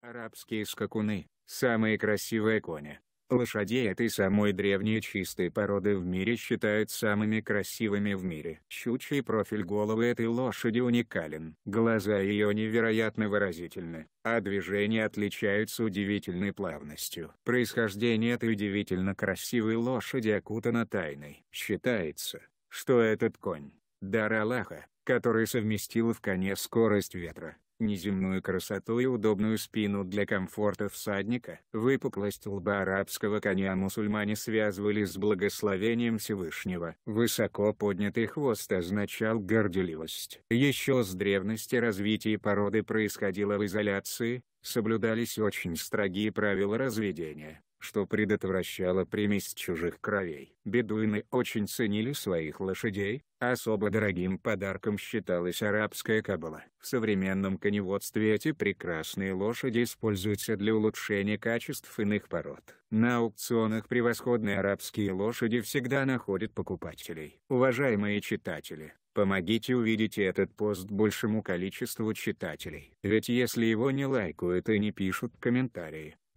Арабские скакуны – самые красивые кони. Лошадей этой самой древней чистой породы в мире считают самыми красивыми в мире. Щучий профиль головы этой лошади уникален. Глаза ее невероятно выразительны, а движения отличаются удивительной плавностью. Происхождение этой удивительно красивой лошади окутано тайной. Считается, что этот конь – дар Аллаха, который совместил в коне скорость ветра, неземную красоту и удобную спину для комфорта всадника. Выпуклость лба арабского коня мусульмане связывали с благословением Всевышнего. Высоко поднятый хвост означал горделивость. Еще с древности развитие породы происходило в изоляции, соблюдались очень строгие правила разведения что предотвращало примесь чужих кровей. Бедуины очень ценили своих лошадей, особо дорогим подарком считалась арабская кабала. В современном коневодстве эти прекрасные лошади используются для улучшения качеств иных пород. На аукционах превосходные арабские лошади всегда находят покупателей. Уважаемые читатели, Помогите увидеть этот пост большему количеству читателей. Ведь если его не лайкают и не пишут комментарии,